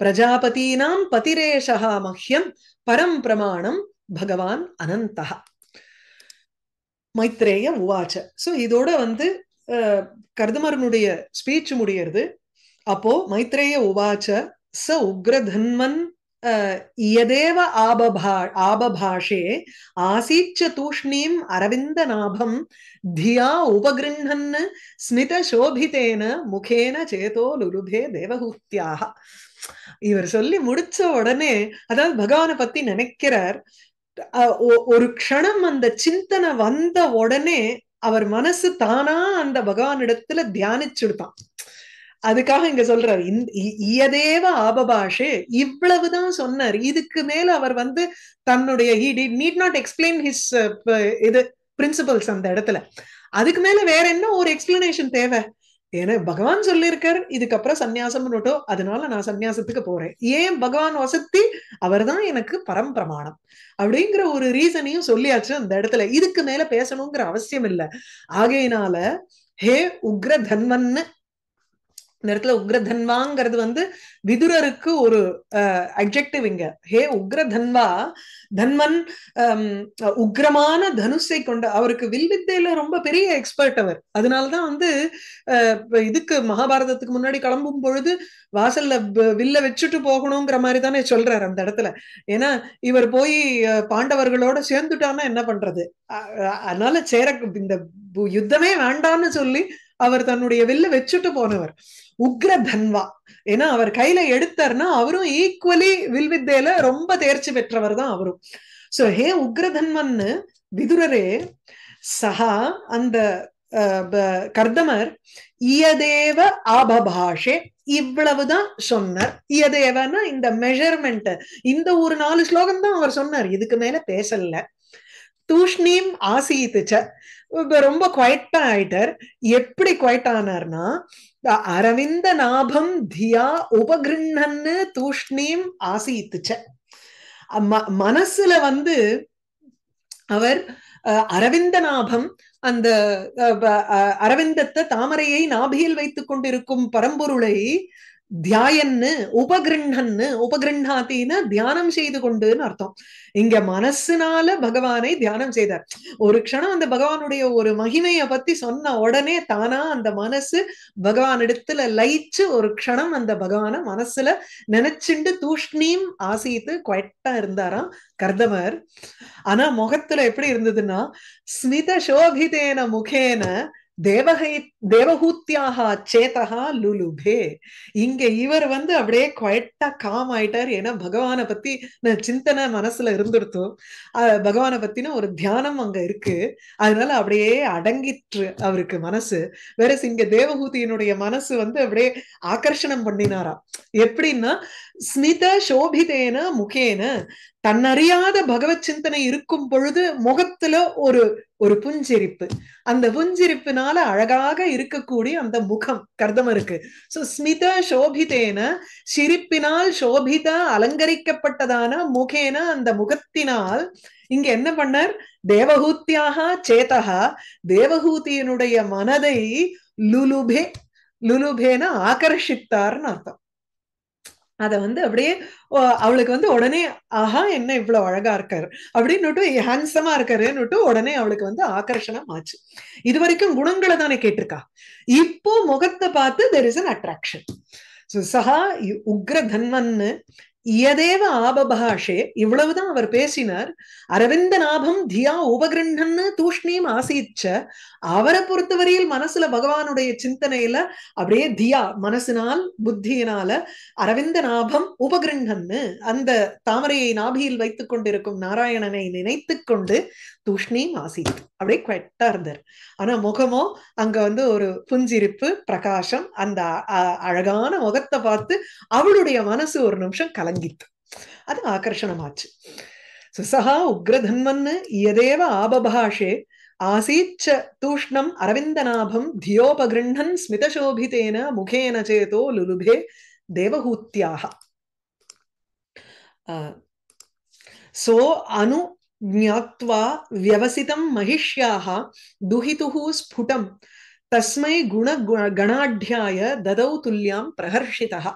பிரஜாபதினாம் பதிரேஷா மஹ்யம் பரம் பிரமாணம் பகவான் அனந்தா மைத்ரேய உவாச்ச ஸோ இதோட வந்து கர்தமரனுடைய ஸ்பீச் முடியறது அப்போ மைத்ரேய உவாச்ச ச உக்ரதன்மன் ஆபபாஷே ஆசீச்ச தூஷ்ணீம் அரவிந்த நாபம் தியா உபகிருண்ணன் ஸ்மித சோபிதேன முகேன சேதோ லுருபே தேவகூத்தியாக இவர் சொல்லி முடிச்ச உடனே அதாவது பகவான பத்தி நினைக்கிறார் ஒரு க்ஷணம் அந்த சிந்தனை வந்த உடனே அவர் மனசு தானா அந்த பகவானிடத்துல தியானிச்சுடுதான் அதுக்காக இங்க சொல்றாரு இயதேவ ஆபபாஷே இவ்வளவுதான் சொன்னார் இதுக்கு மேல அவர் வந்து தன்னுடைய he need not explain his இது பிரின்சிபல்ஸ் அந்த இடத்துல அதுக்கு மேல வேற என்ன ஒரு எக்ஸ்பிளனேஷன் தேவை ஏன்னா பகவான் சொல்லியிருக்கார் இதுக்கப்புறம் சன்னியாசம் நோட்டோ அதனால நான் சன்னியாசத்துக்கு போறேன் ஏன் பகவான் வசத்தி அவர் தான் எனக்கு பரம் பிரமாணம் அப்படிங்கிற ஒரு ரீசனையும் சொல்லியாச்சு அந்த இடத்துல இதுக்கு மேல பேசணுங்கிற அவசியம் இல்லை ஆகையினால ஹே உக்ர தன்வன்னு இந்த இடத்துல உக்ரதன்வாங்கிறது வந்து விதுரருக்கு ஒரு அப்ஜெக்டிவ் இங்க ஹே உக்ரதன்வா தன்வன் உக்ரமான தனுசை கொண்ட அவருக்கு வில்வித்தையில ரொம்ப பெரிய எக்ஸ்பர்ட் அவர் அதனாலதான் வந்து இதுக்கு மகாபாரதத்துக்கு முன்னாடி கிளம்பும் பொழுது வாசல்ல வில்ல வச்சுட்டு போகணுங்கிற மாதிரி தானே சொல்றாரு அந்த இடத்துல ஏன்னா இவர் போய் பாண்டவர்களோட சேர்ந்துட்டானா என்ன பண்றது அதனால சேர இந்த யுத்தமே வேண்டாம்னு சொல்லி அவர் தன்னுடைய வில்ல வச்சுட்டு போனவர் உக்ர தன்வா ஏன்னா அவர் கையில எடுத்தார்னா அவரும் ஈக்குவலி வில்வித்தையில ரொம்ப தேர்ச்சி பெற்றவர் தான் அவரும் சோ ஹே உக்ரதன்வன்னு விதுரரே சஹா அந்த கர்தமர் இயதேவ ஆபபாஷே இவ்வளவுதான் சொன்னார் இயதேவன்னா இந்த மெஷர்மெண்ட் இந்த ஒரு நாலு ஸ்லோகம் தான் அவர் சொன்னார் இதுக்கு மேல பேசல தூஷ்ணீம் ஆசீத்துச்ச ரொம்ப குவைட்டா ஆயிட்டார் எப்படி குவைட் ஆனார்னா அரவிந்த நாபம் தியா உபகிருண்ணன்னு தூஷ்ணீம் ஆசித்துச்ச மனசுல வந்து அவர் அரவிந்த நாபம் அந்த அரவிந்தத்தை தாமரையை நாபியில் வைத்துக் கொண்டிருக்கும் பரம்பொருளை தியாயன்னு உபகிருண்ணன்னு உபகிருண்ணாத்தின்னு தியானம் செய்து கொண்டுன்னு அர்த்தம் இங்க மனசுனால பகவானை தியானம் செய்தார் ஒரு க்ஷணம் அந்த பகவானுடைய ஒரு மகிமைய பத்தி சொன்ன உடனே தானா அந்த மனசு பகவான் இடத்துல லயிச்சு ஒரு க்ஷணம் அந்த பகவான மனசுல நினைச்சுண்டு தூஷ்ணியும் ஆசைத்து கொயட்டா இருந்தாராம் கர்தமர் ஆனா முகத்துல எப்படி இருந்ததுன்னா ஸ்மித சோபிதேன முகேன தேவகை தேவகூத்தியாக சேதகா லுலுபே இங்க இவர் வந்து அப்படியே குவட்டா காம் ஆயிட்டார் ஏன்னா பகவான பத்தி சிந்தனை மனசுல இருந்துருத்தோம் பகவான பத்தின ஒரு தியானம் அங்க இருக்கு அதனால அப்படியே அடங்கிற்று அவருக்கு மனசு வேற இங்க தேவகூதியினுடைய மனசு வந்து அப்படியே ஆகர்ஷணம் பண்ணினாரா எப்படின்னா ஸ்மித சோபிதேன முகேன தன்னறியாத பகவத் சிந்தனை இருக்கும் பொழுது முகத்துல ஒரு ஒரு புஞ்சிரிப்பு அந்த புஞ்சிரிப்புனால அழகாக இருக்கக்கூடிய அந்த முகம் கர்தம் இருக்கு சோ ஸ்மித சோபிதேன சிரிப்பினால் சோபித அலங்கரிக்கப்பட்டதான முகேன அந்த முகத்தினால் இங்க என்ன பண்ணார் தேவஹூத்தியாக சேத்தகா தேவஹூத்தியனுடைய மனதை லுலுபே லுலுபேன ஆகர்ஷித்தார்னு அர்த்தம் அதை வந்து அப்படியே அவளுக்கு வந்து உடனே ஆஹா என்ன இவ்வளவு அழகா இருக்காரு அப்படின்னுட்டு ஹேண்ட்ஸமா இருக்காருன்னு உடனே அவளுக்கு வந்து ஆகர்ஷணம் ஆச்சு இது வரைக்கும் குணங்களை தானே கேட்டிருக்கா இப்போ முகத்தை பார்த்து தெர் இஸ் அன் அட்ராக்ஷன் சஹா உக்ர தன்வன்னு இயதேவ ஆபபாஷே இவ்வளவுதான் அவர் பேசினார் அரவிந்த நாபம் தியா உபகிருண்ணன்னு தூஷ்ணியும் ஆசிச்ச அவரை பொறுத்தவரையில் மனசுல பகவானுடைய சிந்தனையில அப்படியே தியா மனசினால் புத்தியினால அரவிந்த நாபம் உபகிருண்ணன்னு அந்த தாமரையை நாபியில் வைத்துக் கொண்டிருக்கும் நாராயணனை நினைத்து கொண்டு தூஷ்ணியும் ஆசித் அப்படியே குவெட்டா இருந்தார் ஆனா முகமோ அங்க வந்து ஒரு புஞ்சிருப்பு பிரகாசம் அந்த அழகான முகத்தை பார்த்து அவளுடைய மனசு ஒரு நிமிஷம் கலந்து ലാഘിത്ത് അത് ആകർഷണമാച്ച് സഹ ഉഗ്രധന്വന് യദേവ ആപഭാഷേ ആസീച്ച തൂഷ്ണം അരവിന്ദനാഭം ധിയോപഗൃഹൻ സ്മിതശോഭിതേന മുഖേന ചേതോ ലുലുഭേ ദേവഹൂത്യാഹ സോ അനു ज्ञात्वा व्यवसितं महिष्याः दुहितुः स्फुटं तस्मै गुणगणाढ्याय ददौ तुल्यां प्रहर्षितः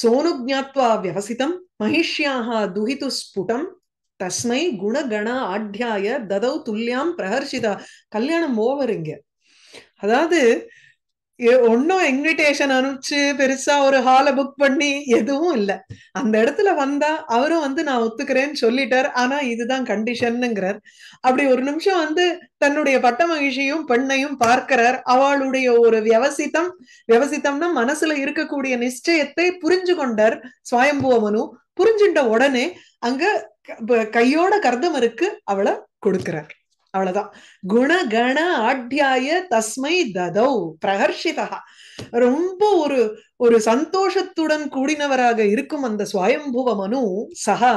சோனு ஜாத்வா வியவசிதம் மகிஷியாக துஹிது ஸ்புடம் தஸ்மை குணகண ஆட்யாய ததௌ துல்லியாம் பிரஹர்ஷிதா கல்யாணம் ஓவர் இங்க அதாவது ஒன்னும் இன்விடேஷன் அனுப்பிச்சு பெருசா ஒரு ஹாலை புக் பண்ணி எதுவும் இல்ல அந்த இடத்துல வந்தா அவரும் வந்து நான் ஒத்துக்கிறேன்னு சொல்லிட்டார் ஆனா இதுதான் கண்டிஷன்ங்கிறார் அப்படி ஒரு நிமிஷம் வந்து தன்னுடைய பட்ட மகிழ்ச்சியும் பெண்ணையும் பார்க்கிறார் அவளுடைய ஒரு வியவசித்தம் வியவசித்தம்னா மனசுல இருக்கக்கூடிய நிச்சயத்தை புரிஞ்சு கொண்டார் சுவாயம்புவமனு புரிஞ்சுட்ட உடனே அங்க கையோட கர்தம் இருக்கு அவளை கொடுக்கிறார் அவ்வளவுதான் குண கண ஆட்யாய தஸ்மை ததௌ பிரகர்ஷிதா ரொம்ப ஒரு ஒரு சந்தோஷத்துடன் கூடினவராக இருக்கும் அந்த சுவயம்புவ மனு சகா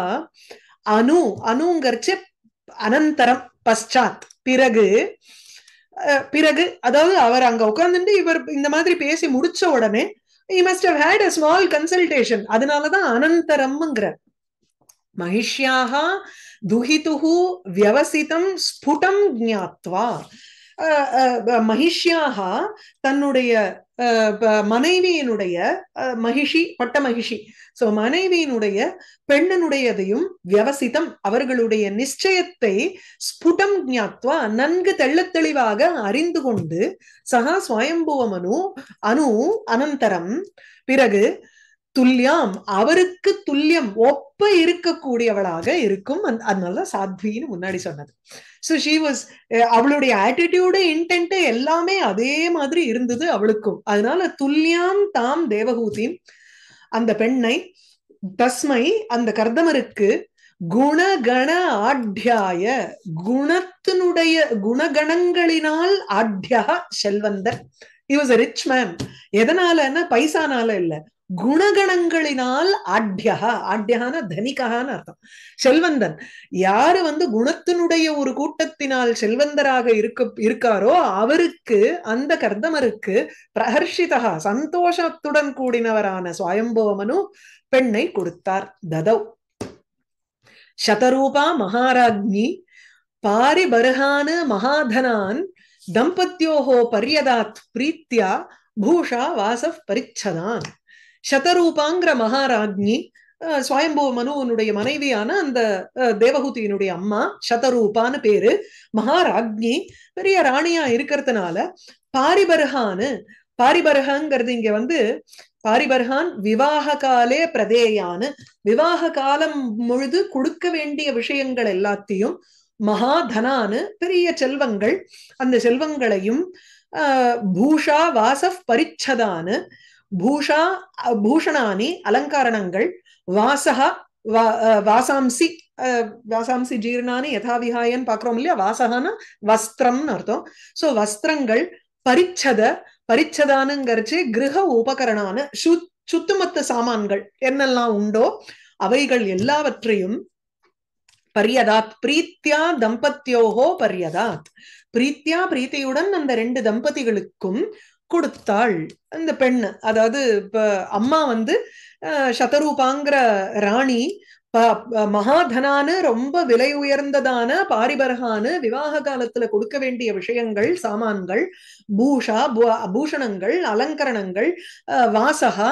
அணு அணுங்கிறச்சு அனந்தரம் பశ్చాத் பிறகு பிறகு அதாவது அவர் அங்க உட்கார்ந்துட்டு இவர் இந்த மாதிரி பேசி முடிச்ச உடனே he must have had a small consultation அதனாலதான் அனந்தரம்ங்கிறார் महिष्याः दुहितुः व्यवसितं स्फुटं ज्ञात्वा மகிஷியாக தன்னுடைய மனைவியினுடைய மகிஷி பட்ட மகிஷி சோ மனைவியினுடைய பெண்ணனுடையதையும் வியவசித்தம் அவர்களுடைய நிச்சயத்தை ஸ்புடம் ஜாத்வா நன்கு தெள்ள தெளிவாக அறிந்து கொண்டு சகா சுவயம்புவமனு அனு அனந்தரம் பிறகு துல்லியம் அவருக்கு துல்லியம் ஒப்ப இருக்கக்கூடியவளாக இருக்கும் அதனால சாத்வின்னு முன்னாடி சொன்னது சோ ஷீ வாஸ் அவளுடைய ஆட்டிடியூடு இன்டென்ட் எல்லாமே அதே மாதிரி இருந்தது அவளுக்கும் அதனால துல்லியாம் தாம் தேவகூதியும் அந்த பெண்ணை தஸ்மை அந்த கர்தமருக்கு குணகண ஆட்யாய குணத்தினுடைய குணகணங்களினால் ஆட்யா செல்வந்தர் இ வாஸ் ரிச் மேம் எதனாலன்னா பைசானால இல்ல குணகணங்களினால் ஆட்யா ஆட்யான தனிகான்னு அர்த்தம் செல்வந்தன் யாரு வந்து குணத்தினுடைய ஒரு கூட்டத்தினால் செல்வந்தராக இருக்க இருக்காரோ அவருக்கு அந்த கர்தமருக்கு பிரஹர்ஷிதா சந்தோஷத்துடன் கூடினவரான சுவயம்போமனு பெண்ணை கொடுத்தார் ததௌ சதரூபா மகாராஜ்னி பாரிபருகானு மகாதனான் தம்பத்தியோகோ பரியதாத் பிரீத்தியா பூஷா வாசப் பரிச்சதான் சதரூபாங்கிற மகாராஜ்னி சுவயம்புவ மனுவனுடைய மனைவியான அந்த தேவகூதியினுடைய அம்மா சதரூபான்னு பேரு மகாராஜ்னி பெரிய ராணியா இருக்கிறதுனால பாரிபர்ஹான்னு பாரிபர்ஹங்கிறது இங்க வந்து பாரிபர்ஹான் விவாக காலே பிரதேயான்னு விவாக காலம் முழுது கொடுக்க வேண்டிய விஷயங்கள் எல்லாத்தையும் மகாதனானு பெரிய செல்வங்கள் அந்த செல்வங்களையும் பூஷா வாசப் பரிச்சதான்னு பூஷா பூஷணானி அலங்காரணங்கள் வாசகா வாசாம்சி வாசாம்சி ஜீர்ணானி யதாவிஹாயன்னு பாக்குறோம் இல்லையா வாசகான வஸ்திரம்னு அர்த்தம் சோ வஸ்திரங்கள் பரிச்சத பரிச்சதானுங்கிறச்சு கிரக உபகரணான சு சுத்துமத்த சாமான்கள் என்னெல்லாம் உண்டோ அவைகள் எல்லாவற்றையும் பரியதாத் பிரீத்தியா தம்பத்தியோகோ பரியதாத் பிரீத்தியா பிரீத்தியுடன் அந்த ரெண்டு தம்பதிகளுக்கும் கொடுத்தாள் அந்த பெண் அதாவது இப்ப அம்மா வந்து சதரூபாங்கிற ராணி மகாதனானு ரொம்ப விலை உயர்ந்ததான பாரிபரகானு விவாக காலத்துல கொடுக்க வேண்டிய விஷயங்கள் சாமான்கள் பூஷா பூஷணங்கள் அலங்கரணங்கள் வாசகா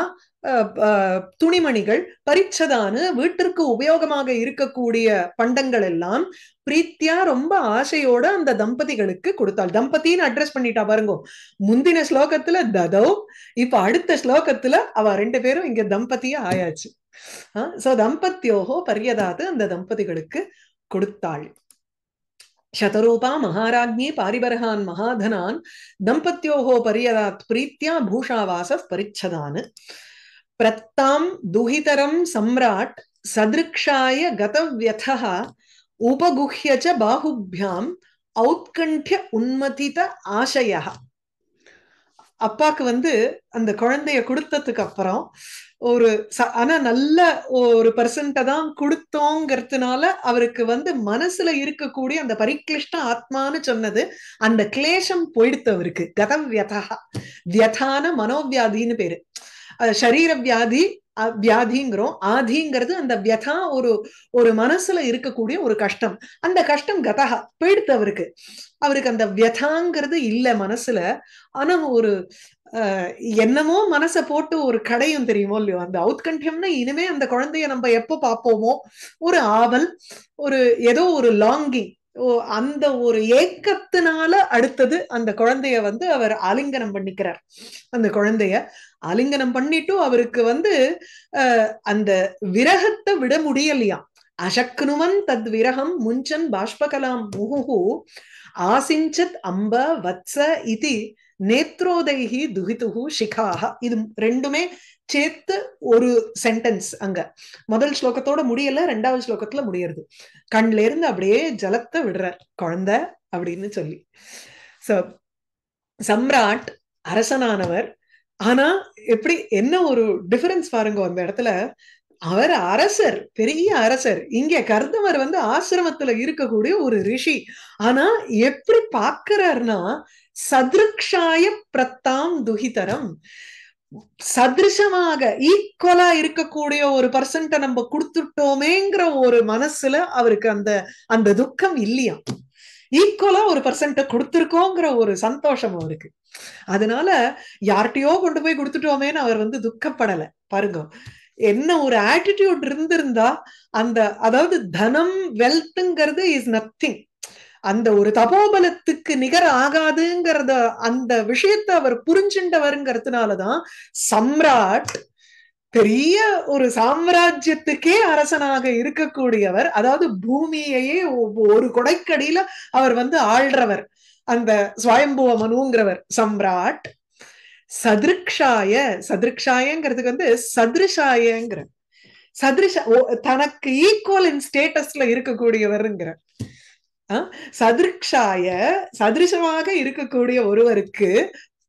துணிமணிகள் பரிச்சதானு வீட்டிற்கு உபயோகமாக இருக்கக்கூடிய பண்டங்கள் எல்லாம் பிரீத்தியா ரொம்ப ஆசையோட அந்த தம்பதிகளுக்கு கொடுத்தாள் தம்பதின்னு அட்ரஸ் பண்ணிட்டா பாருங்க முந்தின ஸ்லோகத்துல ததோ இப்ப அடுத்த ஸ்லோகத்துல அவ ரெண்டு பேரும் இங்க தம்பதியா ஆயாச்சு சோ தம்பத்தியோகோ பரியதாது அந்த தம்பதிகளுக்கு கொடுத்தாள் சதரூபா महाराज्ञी पारिबर्हान् महाधनान् दम्पत्योः பரியதாத் பிரீத்தியா பூஷாவாச பரிச்சதான்னு பிரத்தாம் துஹிதரம் சம்ராட் சதிருக்ஷாய கதவியதா உபகுஹ்யச்ச பாகுப்யாம் பாகுபியாம் உன்மதித ஆசையா அப்பாக்கு வந்து அந்த குழந்தைய கொடுத்ததுக்கு அப்புறம் ஒரு ஆனா நல்ல ஒரு பர்சன்ட்டை தான் கொடுத்தோங்கிறதுனால அவருக்கு வந்து மனசுல இருக்கக்கூடிய அந்த பரிக்ளிஷ்ட ஆத்மான்னு சொன்னது அந்த கிளேஷம் போயிடுத்து அவருக்கு கதவியதா வியதான மனோவியாதின்னு பேரு சரீர வியாதி வியாதிங்கிறோம் ஆதிங்கிறது அந்த வியதா ஒரு ஒரு மனசுல இருக்கக்கூடிய ஒரு கஷ்டம் அந்த கஷ்டம் கதகா போயிடுத்து அவருக்கு அவருக்கு அந்த வியதாங்கிறது இல்லை மனசுல ஆனா ஒரு என்னமோ மனசை போட்டு ஒரு கடையும் தெரியுமோ இல்லையோ அந்த அவுத்கண்டியம்னா இனிமே அந்த குழந்தைய நம்ம எப்போ பார்ப்போமோ ஒரு ஆவல் ஒரு ஏதோ ஒரு லாங்கிங் அந்த ஒரு ஏக்கத்தினால அடுத்தது அந்த குழந்தைய வந்து அவர் ஆலிங்கனம் பண்ணிக்கிறார் அந்த குழந்தைய ஆலிங்கனம் பண்ணிட்டும் அவருக்கு வந்து அந்த விரகத்தை விட முடியலையா அசக்னுவன் தத் விரகம் முஞ்சன் பாஷ்பகலாம் முகுகு ஆசிஞ்சத் அம்ப வத்ச இது நேத்ரோதைகி துகிதுகு ஷிகாக இது ரெண்டுமே சேர்த்து ஒரு சென்டென்ஸ் அங்க முதல் ஸ்லோகத்தோட முடியல ரெண்டாவது ஸ்லோகத்துல முடியறது கண்ல இருந்து அப்படியே ஜலத்தை விடுறார் குழந்தை அப்படின்னு சொல்லி சோ சம்ராட் அரசனானவர் ஆனா எப்படி என்ன ஒரு டிஃபரன்ஸ் பாருங்க அந்த இடத்துல அவர் அரசர் பெரிய அரசர் இங்க கருதவர் வந்து ஆசிரமத்துல இருக்கக்கூடிய ஒரு ரிஷி ஆனா எப்படி பாக்குறாருன்னா சதிருக்ஷாய பிரத்தாம் துகிதரம் சதிருஷமாக ஈக்குவலா இருக்கக்கூடிய ஒரு பர்சன்ட்ட நம்ம கொடுத்துட்டோமேங்கிற ஒரு மனசுல அவருக்கு அந்த அந்த துக்கம் இல்லையா ஈக்குவலா ஒரு பர்சன்ட்ட கொடுத்துருக்கோங்கிற ஒரு சந்தோஷம் அவருக்கு அதனால யார்கிட்டயோ கொண்டு போய் கொடுத்துட்டோமேன்னு அவர் வந்து துக்கப்படலை பாருங்க என்ன ஒரு ஆட்டிடியூட் இருந்திருந்தா அந்த அதாவது தனம் வெல்த்ங்கிறது இஸ் நத்திங் அந்த ஒரு தபோபலத்துக்கு நிகர் ஆகாதுங்கிறத அந்த விஷயத்த அவர் புரிஞ்சுண்டவருங்கிறதுனாலதான் சம்ராட் பெரிய ஒரு சாம்ராஜ்யத்துக்கே அரசனாக இருக்கக்கூடியவர் அதாவது பூமியையே ஒரு கொடைக்கடியில அவர் வந்து ஆள்றவர் அந்த சுவயம்புவ மனுங்கிறவர் சம்ராட் சதிருக்ஷாய சதிருக்ஷாயங்கிறதுக்கு வந்து சதிருஷாயங்கிற சதிருஷ தனக்கு ஈக்குவல் இன் ஸ்டேட்டஸ்ல இருக்கக்கூடியவருங்கிற சதிருக்ஷாய சதிருஷமாக இருக்கக்கூடிய ஒருவருக்கு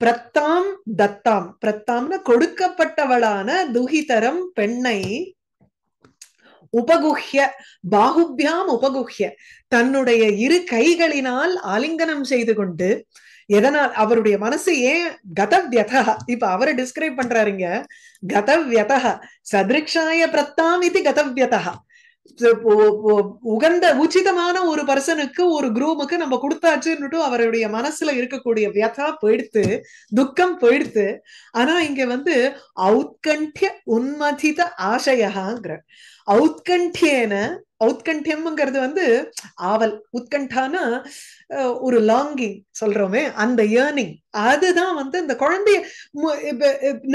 பிரத்தாம் தத்தாம் பிரத்தாம்னு கொடுக்கப்பட்டவளான துகிதரம் பெண்ணை உபகுஹ்ய பாகுபியாம் உபகுஹ்ய தன்னுடைய இரு கைகளினால் ஆலிங்கனம் செய்து கொண்டு எதனால் அவருடைய மனசு ஏன் கதவியதா இப்ப அவரை டிஸ்கிரைப் பண்றாருங்க கதவியதா சதிருக்ஷாய பிரத்தாம் இது கதவியதா உகந்த உச்சிதமான ஒரு பர்சனுக்கு ஒரு குரூமுக்கு நம்ம கொடுத்தாச்சுன்னுட்டு அவருடைய மனசுல இருக்கக்கூடிய வியதா போயிடுத்து துக்கம் போயிடுத்து ஆனா இங்க வந்து ஔத்கண்டிய உன்மதித ஆசையகாங்கிற ஔத்கண்டியன ஔத்கண்டியம்ங்கிறது வந்து ஆவல் உத்கண்டானா ஒரு லாங்கிங் சொல்றோமே அந்த ஏர்னிங் அதுதான் வந்து இந்த குழந்தைய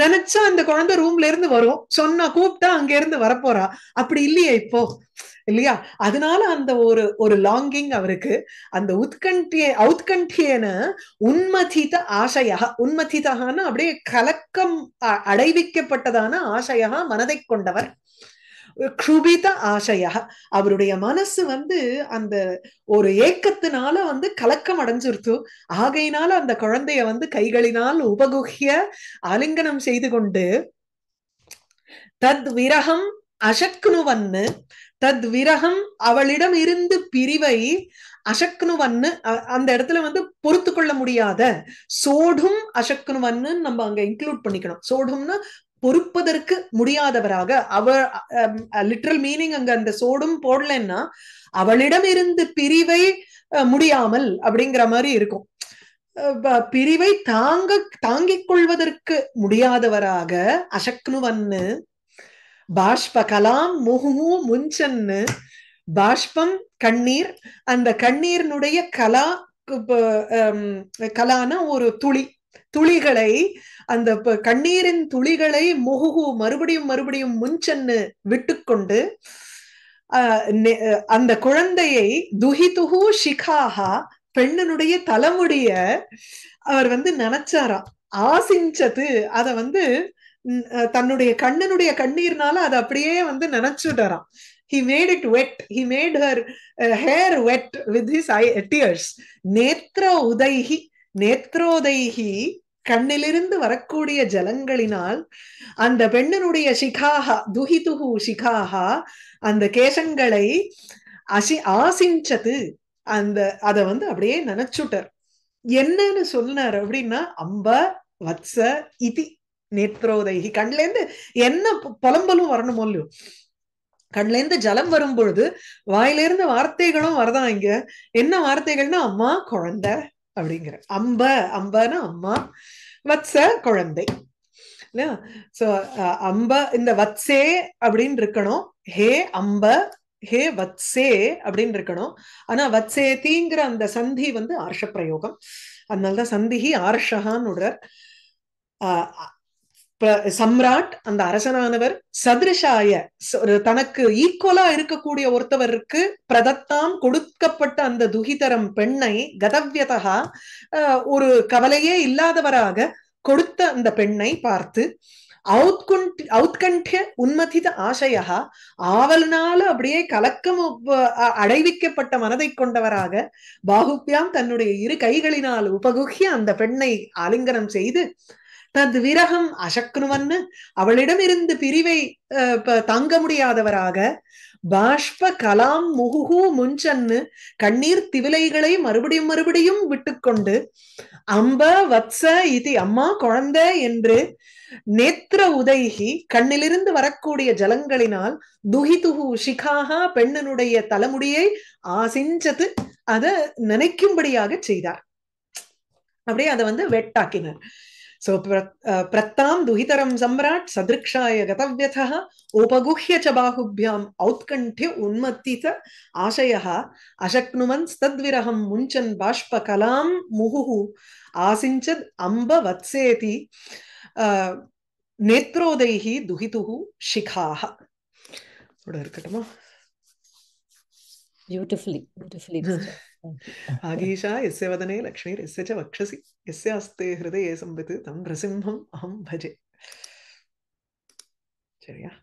நினைச்சா அந்த குழந்தை ரூம்ல இருந்து வரும் சொன்னா கூப்பிட்டா அங்க இருந்து வரப்போறா அப்படி இல்லையே இப்போ இல்லையா அதனால அந்த ஒரு ஒரு லாங்கிங் அவருக்கு அந்த உத்கண்டிய அவுத்கண்டியன உன்மதித ஆசையாக உன்மதிதான அப்படியே கலக்கம் அடைவிக்கப்பட்டதான ஆசையாக மனதை கொண்டவர் குபித ஆசைய அவருடைய மனசு வந்து அந்த ஒரு ஏக்கத்தினால வந்து கலக்கம் அடைஞ்சிருத்து ஆகையினால அந்த குழந்தைய வந்து கைகளினால் உபகுகிய ஆலிங்கனம் செய்து கொண்டு தத் விரகம் அசக்னுவன்னு தத் விரகம் அவளிடம் இருந்து பிரிவை அசக்னுவன்னு அந்த இடத்துல வந்து பொறுத்து கொள்ள முடியாத சோடும் அசக்னுவன்னு நம்ம அங்க இன்க்ளூட் பண்ணிக்கணும் சோடும்னா பொறுப்பதற்கு முடியாதவராக அவ லிட்ரல் மீனிங் அங்க அந்த சோடும் போடலன்னா அவளிடம் இருந்து பிரிவை முடியாமல் அப்படிங்கிற மாதிரி இருக்கும் பிரிவை தாங்க தாங்கிக் கொள்வதற்கு முடியாதவராக அசக்னுவன்னு பாஷ்ப கலாம் முகு முஞ்சன்னு பாஷ்பம் கண்ணீர் அந்த கண்ணீர்னுடைய கலா கலான ஒரு துளி துளிகளை அந்த கண்ணீரின் துளிகளை முகுகு மறுபடியும் மறுபடியும் முன்சென்னு விட்டுக்கொண்டு அந்த குழந்தையை துகு ஷிகாஹா பெண்ணனுடைய தலைமுடிய அவர் வந்து நினைச்சாராம் ஆசிஞ்சது அத வந்து தன்னுடைய கண்ணனுடைய கண்ணீர்னால அதை அப்படியே வந்து நினைச்சுட்டாராம் he made it wet he made her hair wet with his eye tears நேத்ர உதைஹி நேத்ரோதைஹி கண்ணிலிருந்து வரக்கூடிய ஜலங்களினால் அந்த பெண்ணினுடைய சிகாகா துகு சிகாகா அந்த கேசங்களை அசி ஆசிஞ்சது அந்த அத வந்து அப்படியே நினைச்சுட்டார் என்னன்னு சொன்னார் அப்படின்னா அம்ப வத்ச இதி நேத்ரோதைகி இருந்து என்ன புலம்பலும் வரணுமோ இல்லையோ இருந்து ஜலம் வரும் பொழுது வாயிலிருந்து வார்த்தைகளும் வரதான் இங்க என்ன வார்த்தைகள்னா அம்மா குழந்தை அப்படிங்கிற அம்ப அம்பன்னா அம்மா வத்ச குழந்தை இல்லையா சோ அம்ப இந்த வத்சே அப்படின்னு இருக்கணும் ஹே அம்ப ஹே வத்சே அப்படின்னு இருக்கணும் ஆனா வத்சே தீங்கிற அந்த சந்தி வந்து ஆர்ஷ பிரயோகம் அதனாலதான் சந்திஹி ஆர்ஷகான்னு விடுறார் சம்ராட் அந்த அரசனானவர் சதிருஷாய தனக்கு ஈக்குவலா இருக்கக்கூடிய ஒருத்தவருக்கு பிரதத்தாம் கொடுக்கப்பட்ட அந்த துகிதரம் பெண்ணை கதவியதா ஒரு கவலையே இல்லாதவராக கொடுத்த அந்த பெண்ணை பார்த்து ಔತ್ಕುಂಠ ಔತ್ಕಂಠ್ಯ ಉನ್ಮಥಿತ ಆಶಯ அப்படியே கலக்கம் அடைவிக்கப்பட்ட மனதை கொண்டவராக பாகுப்யாம் தன்னுடைய இரு கைகளினால் உபகுகிய அந்த பெண்ணை ஆலிங்கனம் செய்து தத் விரகம் அசக்னுவன்னு அவளிடம் இருந்து பிரிவை தாங்க முடியாதவராக பாஷ்ப கலாம் முகுகு முஞ்சன்னு கண்ணீர் திவிலைகளை மறுபடியும் மறுபடியும் விட்டுக்கொண்டு அம்ப வத்ச இது அம்மா குழந்தை என்று நேத்திர உதைகி கண்ணிலிருந்து வரக்கூடிய ஜலங்களினால் துகு ஷிகாக பெண்ணனுடைய தலைமுடியை ஆசிஞ்சது அத நினைக்கும்படியாக செய்தார் அப்படியே அதை வந்து வெட்டாக்கினார் सो प्रत्तां दुहितरं सम्राट् सदृक्षाय गतव्यथः उपगुह्य च बाहुभ्याम् औत्कण्ठ्य उन्मत्तित आशयः अशक्नुवन्स्तद्विरहं मुञ्चन् बाष्पकलां मुहुः आसिञ्चद् अम्ब वत्सेति नेत्रोदैः दुहितुः शिखाः இருக்கட்டுமா பியூட்டிஃபுல்லி आगीशा यस्य वदने लक्ष्मीर्यस्य च वक्षसि यस्य हस्ते हृदये संवित् तं नृसिंहम् अहं भजे சரியா